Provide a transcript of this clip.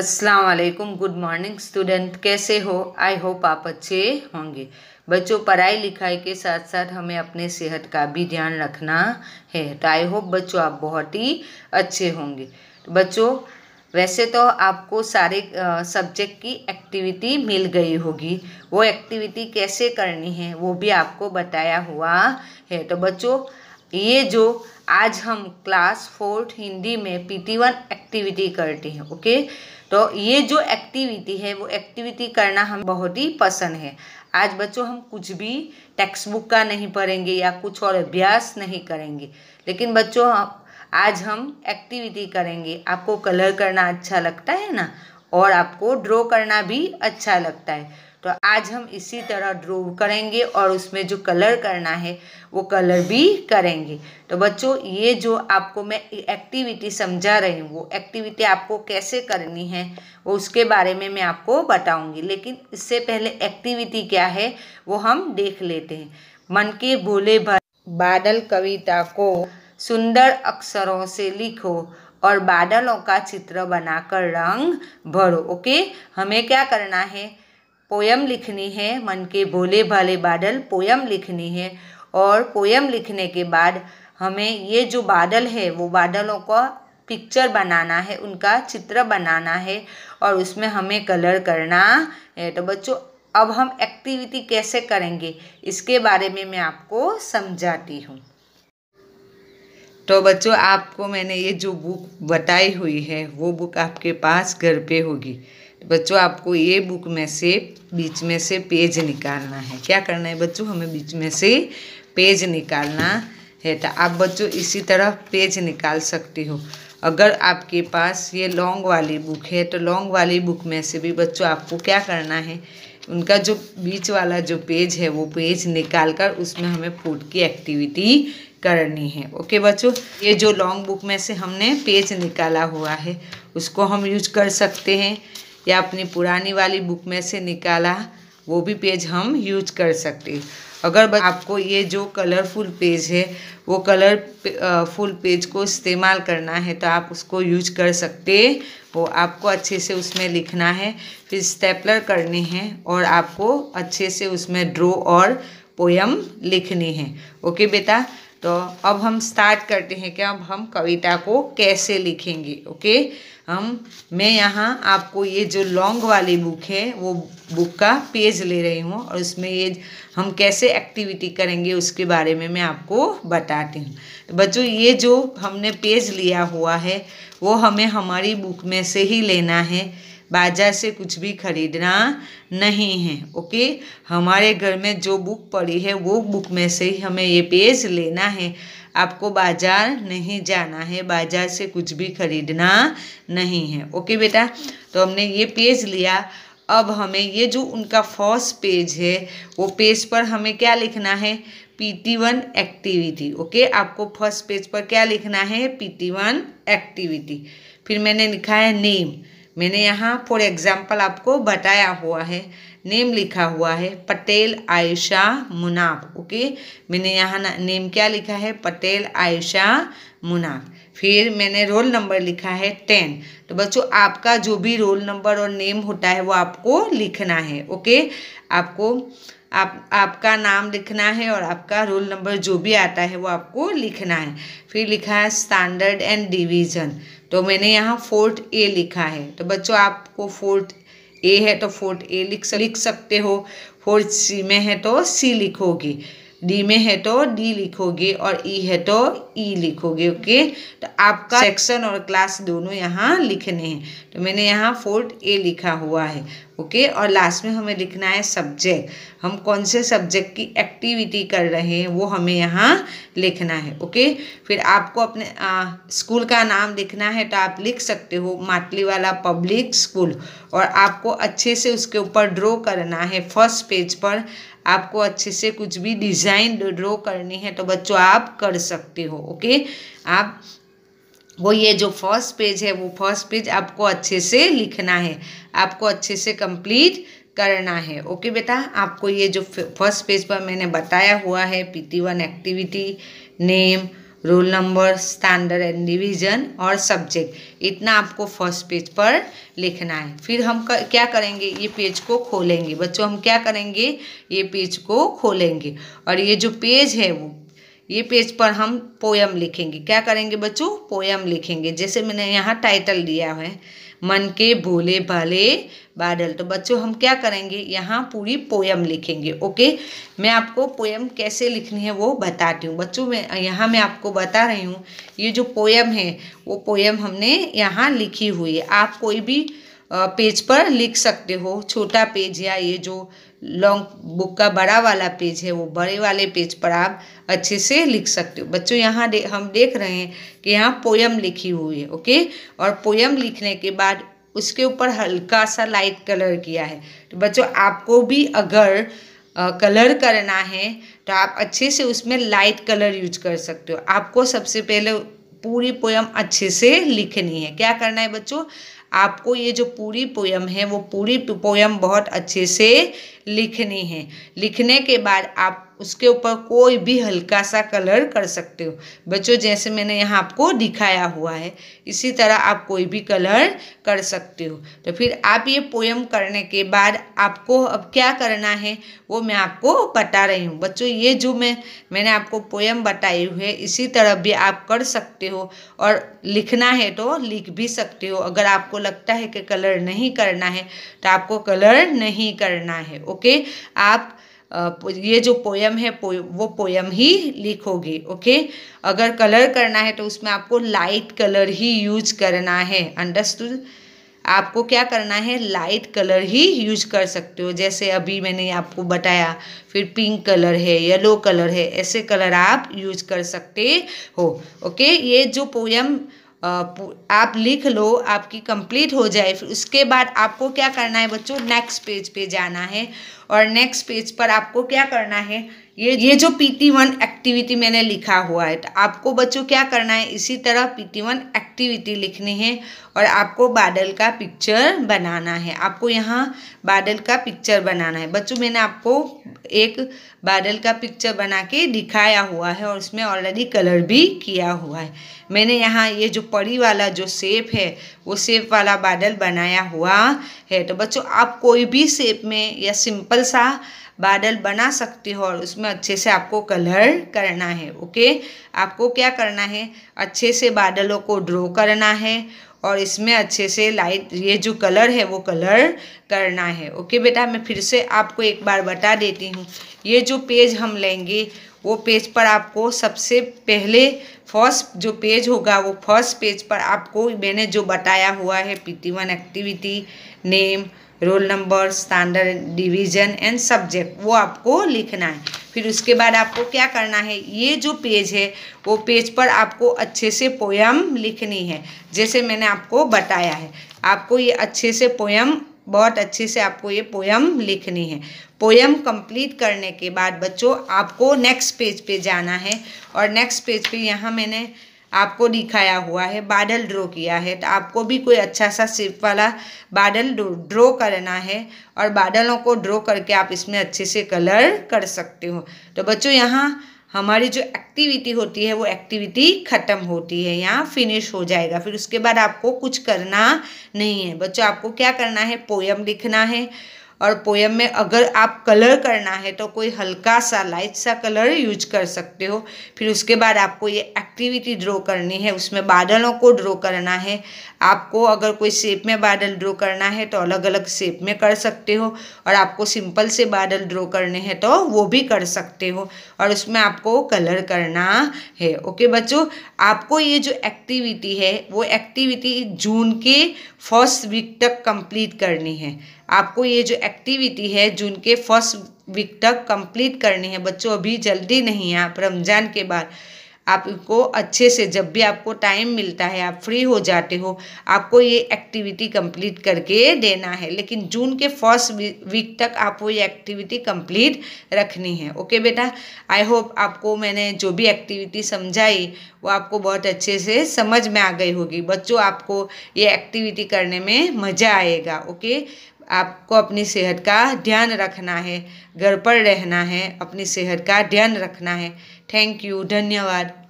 असलकुम good morning student कैसे हो आई होप आप अच्छे होंगे बच्चों पढ़ाई लिखाई के साथ साथ हमें अपने सेहत का भी ध्यान रखना है तो आई होप बच्चों आप बहुत ही अच्छे होंगे तो बच्चों वैसे तो आपको सारे सब्जेक्ट की एक्टिविटी मिल गई होगी वो एक्टिविटी कैसे करनी है वो भी आपको बताया हुआ है तो बच्चों ये जो आज हम क्लास फोर्थ हिंदी में पी टी वन एक्टिविटी करते हैं ओके तो ये जो एक्टिविटी है वो एक्टिविटी करना हम बहुत ही पसंद है आज बच्चों हम कुछ भी टेक्स्ट बुक का नहीं पढ़ेंगे या कुछ और अभ्यास नहीं करेंगे लेकिन बच्चों आज हम एक्टिविटी करेंगे आपको कलर करना अच्छा लगता है ना और आपको ड्रॉ करना भी अच्छा लगता है तो आज हम इसी तरह ड्रो करेंगे और उसमें जो कलर करना है वो कलर भी करेंगे तो बच्चों ये जो आपको मैं एक्टिविटी समझा रही हूँ वो एक्टिविटी आपको कैसे करनी है वो उसके बारे में मैं आपको बताऊँगी लेकिन इससे पहले एक्टिविटी क्या है वो हम देख लेते हैं मन के भोले भर बादल कविता को सुंदर अक्षरों से लिखो और बादलों का चित्र बनाकर रंग भरो ओके हमें क्या करना है पोयम लिखनी है मन के भोले भाले बादल पोयम लिखनी है और पोयम लिखने के बाद हमें ये जो बादल है वो बादलों का पिक्चर बनाना है उनका चित्र बनाना है और उसमें हमें कलर करना है तो बच्चों अब हम एक्टिविटी कैसे करेंगे इसके बारे में मैं आपको समझाती हूँ तो बच्चों आपको मैंने ये जो बुक बताई हुई है वो बुक आपके पास घर पे होगी बच्चों आपको ये बुक में से बीच में से पेज निकालना है क्या करना है बच्चों हमें बीच में से पेज निकालना है तो आप बच्चों इसी तरह पेज निकाल सकते हो अगर आपके पास ये लॉन्ग वाली बुक है तो लॉन्ग वाली बुक में से भी बच्चों आपको क्या करना है उनका जो बीच वाला जो पेज है वो पेज निकाल कर उसमें हमें फूड की एक्टिविटी करनी है ओके बच्चों ये जो लॉन्ग बुक में से हमने पेज निकाला हुआ है उसको हम यूज कर सकते हैं या अपनी पुरानी वाली बुक में से निकाला वो भी पेज हम यूज कर सकते अगर आपको ये जो कलरफुल पेज है वो कलर फुल पेज को इस्तेमाल करना है तो आप उसको यूज कर सकते वो आपको अच्छे से उसमें लिखना है फिर स्टेपलर करनी है और आपको अच्छे से उसमें ड्रो और पोयम लिखनी है ओके बेटा तो अब हम स्टार्ट करते हैं कि अब हम कविता को कैसे लिखेंगे ओके हम मैं यहाँ आपको ये जो लॉन्ग वाली बुक है वो बुक का पेज ले रही हूँ और उसमें ये हम कैसे एक्टिविटी करेंगे उसके बारे में मैं आपको बताती हूँ तो बच्चों ये जो हमने पेज लिया हुआ है वो हमें हमारी बुक में से ही लेना है बाजार से कुछ भी खरीदना नहीं है ओके हमारे घर में जो बुक पड़ी है वो बुक में से ही हमें ये पेज लेना है आपको बाज़ार नहीं जाना है बाज़ार से कुछ भी खरीदना नहीं है ओके बेटा तो हमने ये पेज लिया अब हमें ये जो उनका फर्स्ट पेज है वो पेज पर हमें क्या लिखना है P T one activity okay आपको फर्स्ट पेज पर क्या लिखना है पी टी वन एक्टिविटी फिर मैंने लिखा है नेम मैंने यहाँ फॉर एग्जाम्पल आपको बताया हुआ है नेम लिखा हुआ है पटेल आयशा मुनाफ ओके मैंने यहाँ नेम क्या लिखा है पटेल आयशा मुनाफ फिर मैंने रोल नंबर लिखा है टेन तो बच्चों आपका जो भी रोल नंबर और नेम होता है वो आपको लिखना है ओके आपको आप आपका नाम लिखना है और आपका रोल नंबर जो भी आता है वो आपको लिखना है फिर लिखा है स्टैंडर्ड एंड डिवीज़न तो मैंने यहाँ फोर्थ ए लिखा है तो बच्चों आपको फोर्थ ए है तो फोर्थ ए लिख लिख सकते हो फोर्थ सी में है तो सी लिखोगी डी में है तो डी लिखोगे और ई e है तो ई e लिखोगे ओके तो आपका सेक्शन और क्लास दोनों यहाँ लिखने हैं तो मैंने यहाँ फोर्थ ए लिखा हुआ है ओके और लास्ट में हमें लिखना है सब्जेक्ट हम कौन से सब्जेक्ट की एक्टिविटी कर रहे हैं वो हमें यहाँ लिखना है ओके फिर आपको अपने आ, स्कूल का नाम लिखना है तो आप लिख सकते हो माटली वाला पब्लिक स्कूल और आपको अच्छे से उसके ऊपर ड्रॉ करना है फर्स्ट पेज पर आपको अच्छे से कुछ भी डिज़ाइन ड्रॉ करनी है तो बच्चों आप कर सकते हो ओके आप वो ये जो फर्स्ट पेज है वो फर्स्ट पेज आपको अच्छे से लिखना है आपको अच्छे से कंप्लीट करना है ओके बेटा आपको ये जो फर्स्ट पेज पर मैंने बताया हुआ है P T one activity name roll number standard and division और सब्जेक्ट इतना आपको फर्स्ट पेज पर लिखना है फिर हम कर, क्या करेंगे ये पेज को खोलेंगे बच्चों हम क्या करेंगे ये पेज को खोलेंगे और ये जो पेज है वो ये पेज पर हम पोयम लिखेंगे क्या करेंगे बच्चों पोयम लिखेंगे जैसे मैंने यहाँ टाइटल दिया है मन के भोले भाले बादल तो बच्चों हम क्या करेंगे यहाँ पूरी पोयम लिखेंगे ओके मैं आपको पोयम कैसे लिखनी है वो बताती हूँ बच्चों मैं यहाँ मैं आपको बता रही हूँ ये जो पोयम है वो पोयम हमने यहाँ लिखी हुई है आप कोई भी पेज पर लिख सकते हो छोटा पेज या ये जो लॉन्ग बुक का बड़ा वाला पेज है वो बड़े वाले पेज पर आप अच्छे से लिख सकते हो बच्चों यहाँ दे, हम देख रहे हैं कि यहाँ पोयम लिखी हुई है ओके और पोयम लिखने के बाद उसके ऊपर हल्का सा लाइट कलर किया है तो बच्चों आपको भी अगर आ, कलर करना है तो आप अच्छे से उसमें लाइट कलर यूज कर सकते हो आपको सबसे पहले पूरी पोयम अच्छे से लिखनी है क्या करना है बच्चों आपको ये जो पूरी पोयम है वो पूरी पोयम बहुत अच्छे से लिखनी है लिखने के बाद आप उसके ऊपर कोई भी हल्का सा कलर कर सकते हो बच्चों जैसे मैंने यहाँ आपको दिखाया हुआ है इसी तरह आप कोई भी कलर कर सकते हो तो फिर आप ये पोएम करने के बाद आपको अब क्या करना है वो मैं आपको बता रही हूँ बच्चों ये जो मैं मैंने आपको पोएम बताई हुई है इसी तरह भी आप कर सकते हो और लिखना है तो लिख भी सकते हो अगर आपको आपको लगता है कि कलर नहीं करना है तो आपको कलर नहीं करना है ओके आप ये जो पोयम है पो, वो पोयम ही लिखोगे ओके अगर कलर करना है तो उसमें आपको लाइट कलर ही यूज करना है अंडरस्टूड आपको क्या करना है लाइट कलर ही यूज कर सकते हो जैसे अभी मैंने आपको बताया फिर पिंक कलर है येलो कलर है ऐसे कलर आप यूज कर सकते हो ओके ये जो पोयम आप लिख लो आपकी कंप्लीट हो जाए फिर उसके बाद आपको क्या करना है बच्चों नेक्स्ट पेज पे जाना है और नेक्स्ट पेज पर आपको क्या करना है ये ये जो पी टी वन एक्टिविटी मैंने लिखा हुआ है तो आपको बच्चों क्या करना है इसी तरह पी टी वन एक्टिविटी लिखनी है और आपको बादल का पिक्चर बनाना है आपको यहाँ बादल का पिक्चर बनाना है बच्चों मैंने आपको एक बादल का पिक्चर बना के दिखाया हुआ है और उसमें ऑलरेडी कलर भी किया हुआ है मैंने यहाँ ये जो पड़ी वाला जो सेप है वो सेप वाला बादल बनाया हुआ है तो बच्चों आप कोई भी सेप में या सिंपल सिंपल सा बादल बना सकते हो और उसमें अच्छे से आपको कलर करना है ओके आपको क्या करना है अच्छे से बादलों को ड्रॉ करना है और इसमें अच्छे से लाइट ये जो कलर है वो कलर करना है ओके बेटा मैं फिर से आपको एक बार बता देती हूँ ये जो पेज हम लेंगे वो पेज पर आपको सबसे पहले फर्स्ट जो पेज होगा वो फर्स्ट पेज पर आपको मैंने जो बताया हुआ है P T one activity name roll number standard division and subject वो आपको लिखना है फिर उसके बाद आपको क्या करना है ये जो पेज है वो पेज पर आपको अच्छे से पोयम लिखनी है जैसे मैंने आपको बताया है आपको ये अच्छे से पोयम बहुत अच्छे से आपको ये पोयम लिखनी है पोयम कंप्लीट करने के बाद बच्चों आपको नेक्स्ट पेज पे जाना है और नेक्स्ट पेज पे यहाँ मैंने आपको दिखाया हुआ है बादल ड्रॉ किया है तो आपको भी कोई अच्छा सा सिर्फ वाला बादल ड्रॉ करना है और बादलों को ड्रॉ करके आप इसमें अच्छे से कलर कर सकते हो तो बच्चों यहाँ हमारी जो एक्टिविटी होती है वो एक्टिविटी ख़त्म होती है यहाँ फिनिश हो जाएगा फिर उसके बाद आपको कुछ करना नहीं है बच्चों आपको क्या करना है पोयम लिखना है और पोयम में अगर आप कलर करना है तो कोई हल्का सा लाइट सा कलर यूज कर सकते हो फिर उसके बाद आपको ये एक्टिविटी ड्रॉ करनी है उसमें बादलों को ड्रॉ करना है आपको अगर कोई शेप में बादल ड्रॉ करना है तो अलग अलग शेप में कर सकते हो और आपको सिंपल से बादल ड्रॉ करने हैं तो वो भी कर सकते हो और उसमें आपको कलर करना है ओके बच्चों आपको ये जो एक्टिविटी है वो एक्टिविटी जून के फर्स्ट वीक तक कंप्लीट करनी है आपको ये जो एक्टिविटी है जून के फर्स्ट वीक तक कंप्लीट करनी है बच्चों अभी जल्दी नहीं है आप रमज़ान के बाद आपको अच्छे से जब भी आपको टाइम मिलता है आप फ्री हो जाते हो आपको ये एक्टिविटी कंप्लीट करके देना है लेकिन जून के फर्स्ट वीक तक आपको ये एक्टिविटी कंप्लीट रखनी है ओके बेटा आई होप आपको मैंने जो भी एक्टिविटी समझाई वो आपको बहुत अच्छे से समझ में आ गई होगी बच्चों आपको ये एक्टिविटी करने में मज़ा आएगा ओके आपको अपनी सेहत का ध्यान रखना है घर पर रहना है अपनी सेहत का ध्यान रखना है थैंक यू धन्यवाद